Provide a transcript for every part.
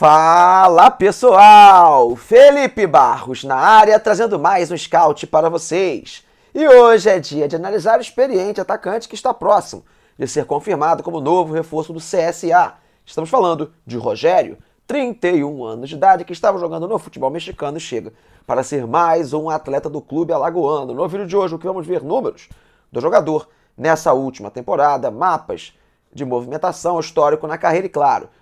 Fala pessoal! Felipe Barros na área trazendo mais um scout para vocês. E hoje é dia de analisar o experiente atacante que está próximo de ser confirmado como novo reforço do CSA. Estamos falando de Rogério, 31 anos de idade, que estava jogando no futebol mexicano e chega para ser mais um atleta do clube alagoano. No vídeo de hoje, o que vamos ver números do jogador nessa última temporada, mapas de movimentação, histórico na carreira e, claro,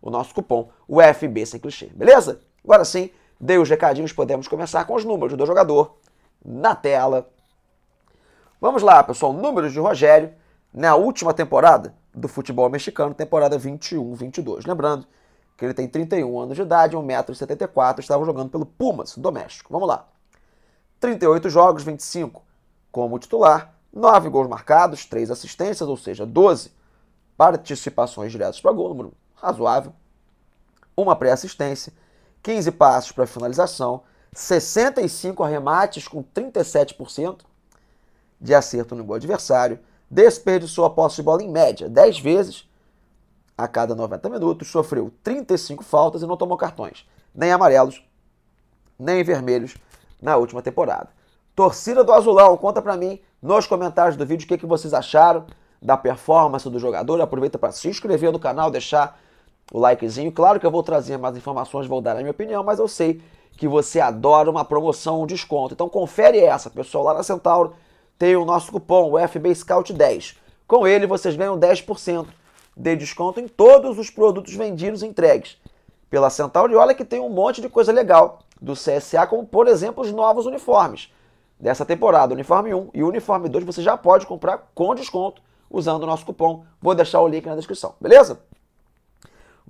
o nosso cupom UFB Sem Clichê, beleza? Agora sim, dei os recadinhos, podemos começar com os números do jogador na tela. Vamos lá, pessoal, números de Rogério na última temporada do futebol mexicano, temporada 21-22. Lembrando que ele tem 31 anos de idade, 1,74m, estava jogando pelo Pumas, do México. Vamos lá. 38 jogos, 25 como titular, 9 gols marcados, 3 assistências, ou seja, 12 participações diretas para gol, número razoável, uma pré-assistência, 15 passos para finalização, 65 arremates com 37% de acerto no gol adversário, desperdiçou a posse de bola em média 10 vezes a cada 90 minutos, sofreu 35 faltas e não tomou cartões, nem amarelos, nem vermelhos na última temporada. Torcida do Azulão, conta para mim nos comentários do vídeo o que, que vocês acharam da performance do jogador. Aproveita para se inscrever no canal, deixar o likezinho. Claro que eu vou trazer mais informações, vou dar a minha opinião, mas eu sei que você adora uma promoção, um desconto. Então confere essa, pessoal. Lá na Centauro tem o nosso cupom, o FB Scout 10. Com ele vocês ganham 10% de desconto em todos os produtos vendidos e entregues pela Centauro. E olha que tem um monte de coisa legal do CSA, como por exemplo os novos uniformes dessa temporada, uniforme 1 e uniforme 2, você já pode comprar com desconto usando o nosso cupom. Vou deixar o link na descrição, beleza?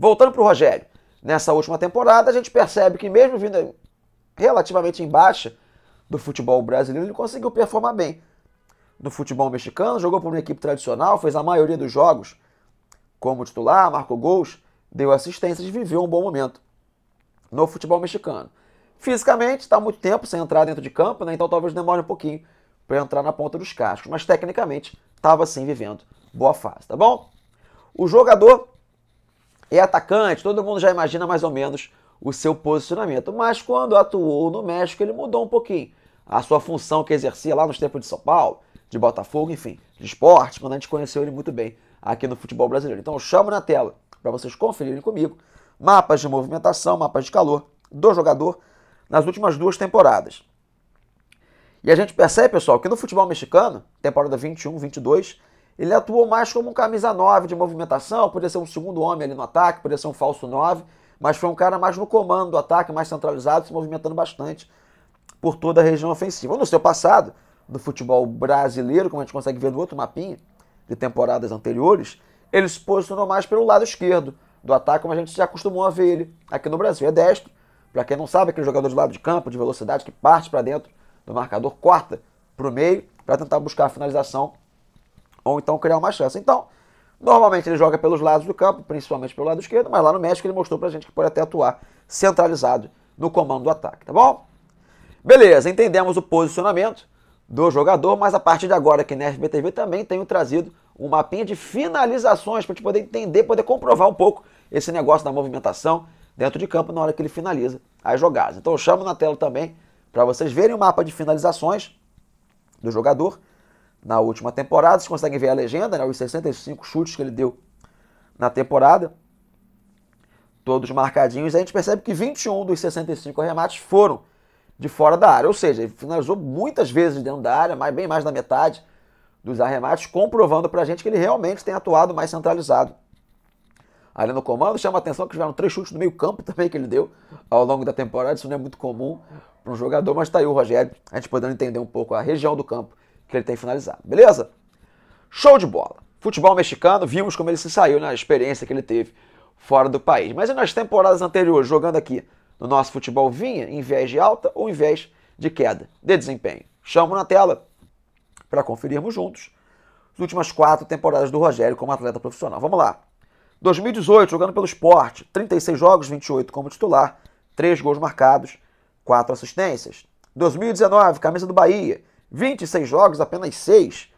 Voltando para o Rogério, nessa última temporada a gente percebe que mesmo vindo relativamente em baixa do futebol brasileiro, ele conseguiu performar bem. No futebol mexicano, jogou por uma equipe tradicional, fez a maioria dos jogos como titular, marcou gols, deu assistências e viveu um bom momento no futebol mexicano. Fisicamente, está muito tempo sem entrar dentro de campo, né? então talvez demore um pouquinho para entrar na ponta dos cascos, mas tecnicamente estava sim vivendo boa fase, tá bom? O jogador é atacante, todo mundo já imagina mais ou menos o seu posicionamento. Mas quando atuou no México, ele mudou um pouquinho a sua função que exercia lá nos tempos de São Paulo, de Botafogo, enfim, de esporte, quando a gente conheceu ele muito bem aqui no futebol brasileiro. Então eu chamo na tela para vocês conferirem comigo mapas de movimentação, mapas de calor do jogador nas últimas duas temporadas. E a gente percebe, pessoal, que no futebol mexicano, temporada 21, 22, ele atuou mais como um camisa 9 de movimentação, podia ser um segundo homem ali no ataque, podia ser um falso 9, mas foi um cara mais no comando do ataque, mais centralizado, se movimentando bastante por toda a região ofensiva. No seu passado, do futebol brasileiro, como a gente consegue ver no outro mapinha de temporadas anteriores, ele se posicionou mais pelo lado esquerdo do ataque, como a gente se acostumou a ver ele aqui no Brasil. É destro, para quem não sabe, aquele jogador de lado de campo, de velocidade, que parte para dentro do marcador, corta para o meio, para tentar buscar a finalização ou então criar uma chance. Então, normalmente ele joga pelos lados do campo, principalmente pelo lado esquerdo, mas lá no México ele mostrou pra gente que pode até atuar centralizado no comando do ataque, tá bom? Beleza, entendemos o posicionamento do jogador, mas a partir de agora aqui na FBTV também tenho trazido um mapinha de finalizações para a gente poder entender, poder comprovar um pouco esse negócio da movimentação dentro de campo na hora que ele finaliza as jogadas. Então eu chamo na tela também para vocês verem o mapa de finalizações do jogador na última temporada. Vocês conseguem ver a legenda, né? os 65 chutes que ele deu na temporada, todos marcadinhos. A gente percebe que 21 dos 65 arremates foram de fora da área, ou seja, ele finalizou muitas vezes dentro da área, bem mais da metade dos arremates, comprovando para a gente que ele realmente tem atuado mais centralizado ali no comando. Chama a atenção que tiveram três chutes no meio campo também que ele deu ao longo da temporada, isso não é muito comum para um jogador, mas está aí o Rogério, a gente podendo entender um pouco a região do campo que ele tem finalizado, beleza? Show de bola. Futebol mexicano, vimos como ele se saiu na né? experiência que ele teve fora do país. Mas e nas temporadas anteriores, jogando aqui no nosso futebol, vinha em vez de alta ou em vez de queda de desempenho? Chamo na tela para conferirmos juntos as últimas quatro temporadas do Rogério como atleta profissional. Vamos lá. 2018, jogando pelo esporte, 36 jogos, 28 como titular, 3 gols marcados, 4 assistências. 2019, camisa do Bahia, 26 jogos, apenas 6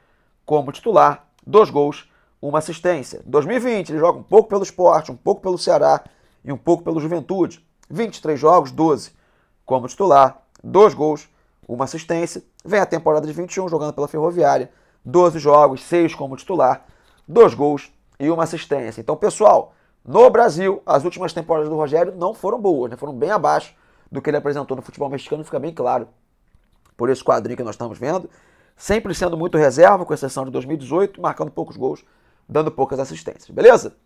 como titular, 2 gols, 1 assistência. 2020 ele joga um pouco pelo esporte, um pouco pelo Ceará e um pouco pelo Juventude. 23 jogos, 12 como titular, 2 gols, 1 assistência. Vem a temporada de 21 jogando pela Ferroviária, 12 jogos, 6 como titular, 2 gols e 1 assistência. Então, pessoal, no Brasil, as últimas temporadas do Rogério não foram boas, né? foram bem abaixo do que ele apresentou no futebol mexicano, fica bem claro por esse quadrinho que nós estamos vendo, sempre sendo muito reserva, com exceção de 2018, marcando poucos gols, dando poucas assistências, beleza?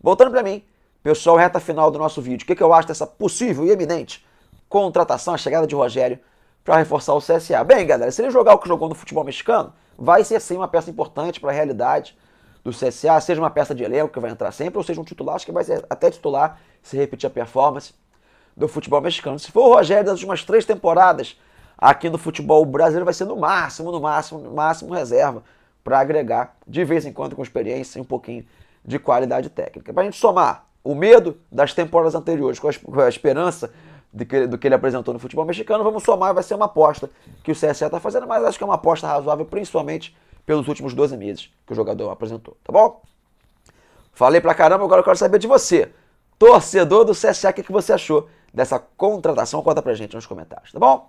Voltando para mim, pessoal, reta final do nosso vídeo, o que, que eu acho dessa possível e eminente contratação, a chegada de Rogério para reforçar o CSA? Bem, galera, se ele jogar o que jogou no futebol mexicano, vai ser sim uma peça importante para a realidade do CSA, seja uma peça de elenco que vai entrar sempre, ou seja um titular, acho que vai ser até titular se repetir a performance do futebol mexicano. Se for o Rogério das últimas três temporadas aqui no futebol brasileiro vai ser no máximo, no máximo, no máximo reserva para agregar de vez em quando com experiência e um pouquinho de qualidade técnica. Para a gente somar o medo das temporadas anteriores com a esperança que, do que ele apresentou no futebol mexicano, vamos somar, vai ser uma aposta que o CSE está fazendo, mas acho que é uma aposta razoável, principalmente pelos últimos 12 meses que o jogador apresentou, tá bom? Falei pra caramba, agora eu quero saber de você, torcedor do CSE, o que, que você achou dessa contratação? Conta pra gente nos comentários, tá bom?